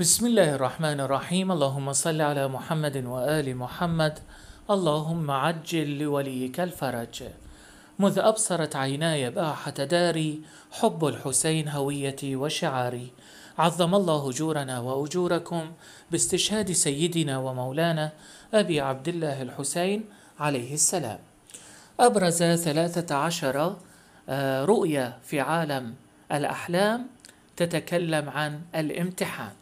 بسم الله الرحمن الرحيم اللهم صل على محمد وآل محمد اللهم عجل لوليك الفرج مذ أبصرت عيناي باحة داري حب الحسين هويتي وشعاري عظم الله أجورنا وأجوركم باستشهاد سيدنا ومولانا أبي عبد الله الحسين عليه السلام أبرز ثلاثة عشر رؤية في عالم الأحلام تتكلم عن الامتحان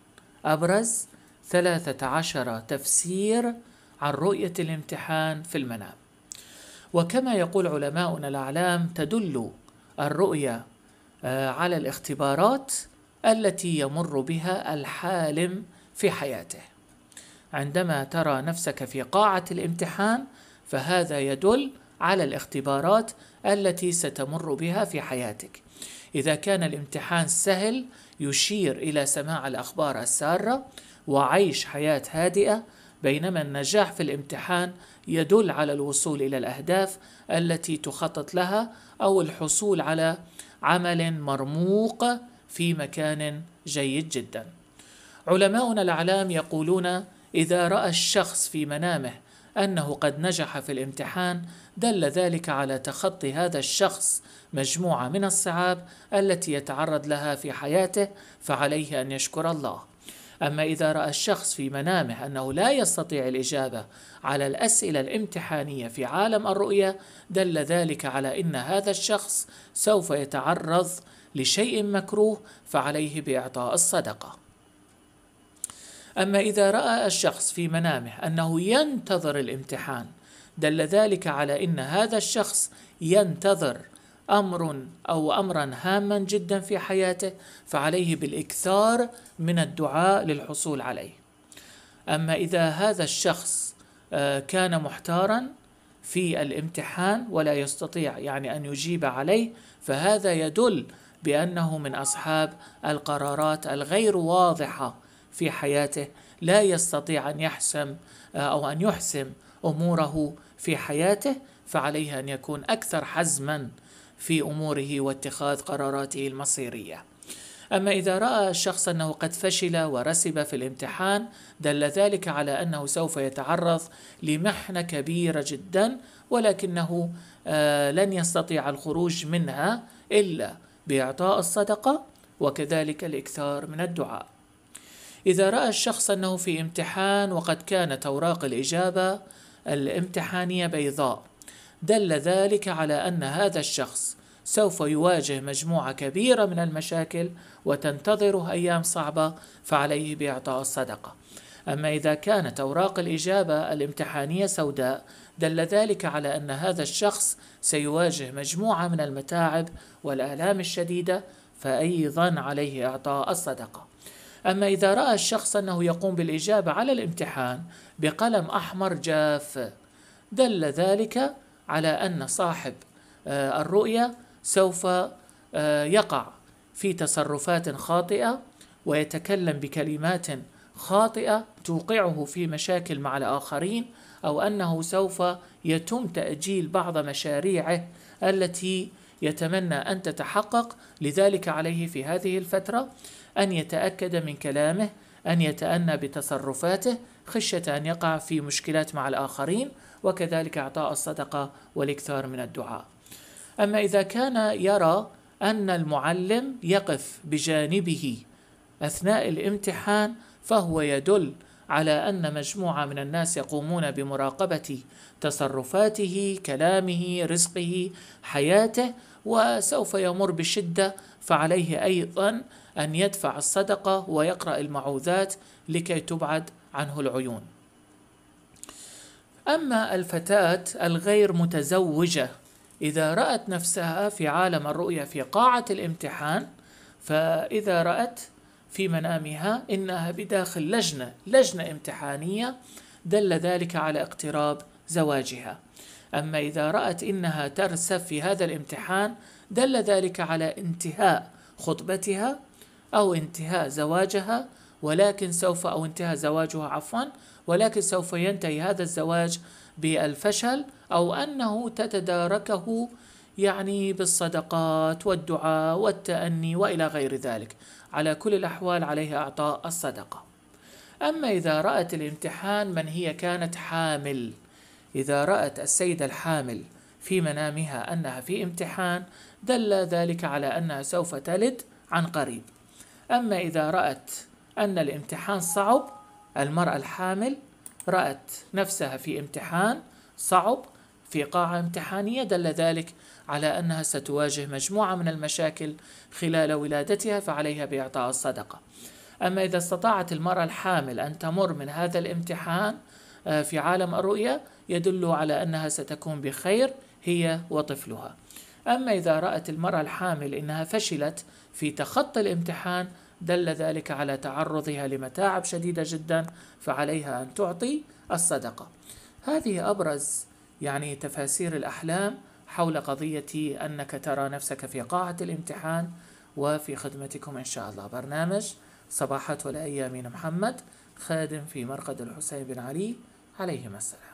أبرز 13 تفسير عن رؤية الامتحان في المنام وكما يقول علماؤنا الأعلام تدل الرؤية آه، على الاختبارات التي يمر بها الحالم في حياته عندما ترى نفسك في قاعة الامتحان فهذا يدل على الاختبارات التي ستمر بها في حياتك إذا كان الامتحان سهل يشير إلى سماع الأخبار السارة وعيش حياة هادئة بينما النجاح في الامتحان يدل على الوصول إلى الأهداف التي تخطط لها أو الحصول على عمل مرموق في مكان جيد جدا. علماؤنا الأعلام يقولون إذا رأى الشخص في منامه أنه قد نجح في الامتحان دل ذلك على تخطي هذا الشخص مجموعة من الصعاب التي يتعرض لها في حياته فعليه أن يشكر الله أما إذا رأى الشخص في منامه أنه لا يستطيع الإجابة على الأسئلة الامتحانية في عالم الرؤية دل ذلك على أن هذا الشخص سوف يتعرض لشيء مكروه فعليه بإعطاء الصدقة أما إذا رأى الشخص في منامه أنه ينتظر الامتحان دل ذلك على أن هذا الشخص ينتظر امر او امرا هاما جدا في حياته فعليه بالاكثار من الدعاء للحصول عليه. اما اذا هذا الشخص آه، كان محتارا في الامتحان ولا يستطيع يعني ان يجيب عليه فهذا يدل بانه من اصحاب القرارات الغير واضحه في حياته لا يستطيع أن يحسم آه، أو أن يحسم أموره في حياته فعليه أن يكون أكثر حزما في أموره واتخاذ قراراته المصيرية أما إذا رأى الشخص أنه قد فشل ورسب في الامتحان دل ذلك على أنه سوف يتعرض لمحنة كبيرة جدا ولكنه آه، لن يستطيع الخروج منها إلا بإعطاء الصدقة وكذلك الإكثار من الدعاء إذا رأى الشخص أنه في امتحان وقد كانت أوراق الإجابة الامتحانية بيضاء دل ذلك على أن هذا الشخص سوف يواجه مجموعة كبيرة من المشاكل وتنتظره أيام صعبة فعليه بإعطاء الصدقة. أما إذا كانت أوراق الإجابة الامتحانية سوداء دل ذلك على أن هذا الشخص سيواجه مجموعة من المتاعب والآلام الشديدة فأيضا عليه إعطاء الصدقة. أما إذا رأى الشخص أنه يقوم بالإجابة على الامتحان بقلم أحمر جاف دل ذلك على أن صاحب آه، الرؤية سوف آه، يقع في تصرفات خاطئة ويتكلم بكلمات خاطئة توقعه في مشاكل مع الآخرين أو أنه سوف يتم تأجيل بعض مشاريعه التي يتمنى أن تتحقق لذلك عليه في هذه الفترة أن يتأكد من كلامه أن يتأنى بتصرفاته خشية أن يقع في مشكلات مع الآخرين وكذلك إعطاء الصدقة والإكثار من الدعاء أما إذا كان يرى أن المعلم يقف بجانبه أثناء الامتحان فهو يدل على أن مجموعة من الناس يقومون بمراقبة تصرفاته، كلامه، رزقه، حياته، وسوف يمر بشدة فعليه أيضا أن يدفع الصدقة ويقرأ المعوذات لكي تبعد عنه العيون أما الفتاة الغير متزوجة إذا رأت نفسها في عالم الرؤية في قاعة الامتحان فإذا رأت في منامها إنها بداخل لجنة لجنة امتحانية دل ذلك على اقتراب زواجها أما إذا رأت إنها ترسب في هذا الامتحان دل ذلك على انتهاء خطبتها أو انتهاء زواجها ولكن سوف أو انتهى زواجها عفوا ولكن سوف ينتهي هذا الزواج بالفشل أو أنه تتداركه يعني بالصدقات والدعاء والتأني وإلى غير ذلك على كل الأحوال عليها إعطاء الصدقة أما إذا رأت الامتحان من هي كانت حامل إذا رأت السيدة الحامل في منامها أنها في امتحان دل ذلك على أنها سوف تلد عن قريب أما إذا رأت أن الامتحان صعب المرأة الحامل رأت نفسها في امتحان صعب في قاعة امتحانية دل ذلك على أنها ستواجه مجموعة من المشاكل خلال ولادتها فعليها بإعطاء الصدقة أما إذا استطاعت المرأة الحامل أن تمر من هذا الامتحان آه، في عالم الرؤية يدل على أنها ستكون بخير هي وطفلها أما إذا رأت المرأة الحامل إنها فشلت في تخطي الامتحان دل ذلك على تعرضها لمتاعب شديدة جدا فعليها أن تعطي الصدقة هذه أبرز يعني تفاسير الأحلام حول قضية أنك ترى نفسك في قاعة الامتحان وفي خدمتكم إن شاء الله برنامج صباحات والأيامين محمد خادم في مرقد الحسين بن علي عليهما السلام